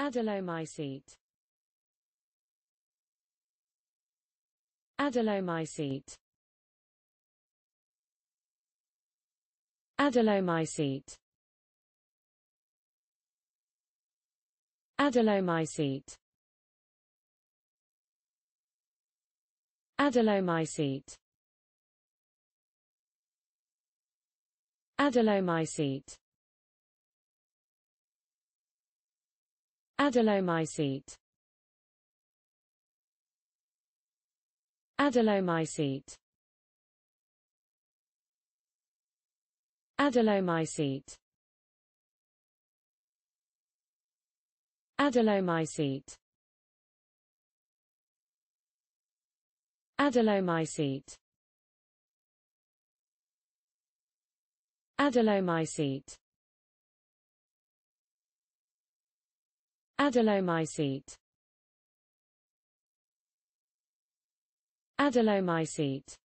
Adelomycete Adelomycete Adelomycete Adelomycete Adelomycete Adelomycete Adelomycete Adelomycete Adelomycete Adelomycete Adelomycete Adelomycete Adelomycete Adelomycete